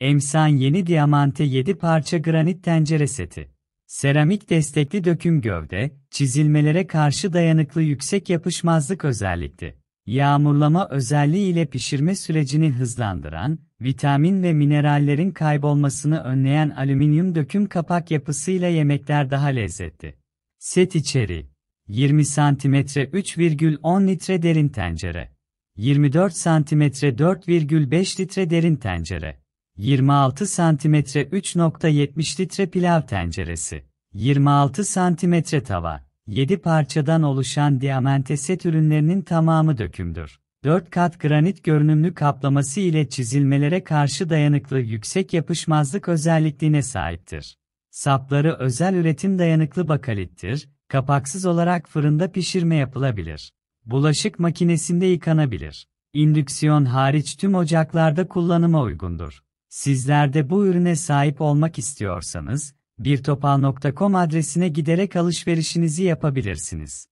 Emsan yeni diamante 7 parça granit tencere seti. Seramik destekli döküm gövde, çizilmelere karşı dayanıklı yüksek yapışmazlık özellikli. Yağmurlama özelliği ile pişirme sürecini hızlandıran, vitamin ve minerallerin kaybolmasını önleyen alüminyum döküm kapak yapısıyla yemekler daha lezzetli. Set içeri 20 cm 3,10 litre derin tencere 24 cm 4,5 litre derin tencere 26 cm 3.70 litre pilav tenceresi, 26 cm tava, 7 parçadan oluşan diamante set ürünlerinin tamamı dökümdür. 4 kat granit görünümlü kaplaması ile çizilmelere karşı dayanıklı yüksek yapışmazlık özelliğine sahiptir. Sapları özel üretim dayanıklı bakalittir, kapaksız olarak fırında pişirme yapılabilir. Bulaşık makinesinde yıkanabilir. İndüksiyon hariç tüm ocaklarda kullanıma uygundur. Sizler de bu ürüne sahip olmak istiyorsanız, birtopal.com adresine giderek alışverişinizi yapabilirsiniz.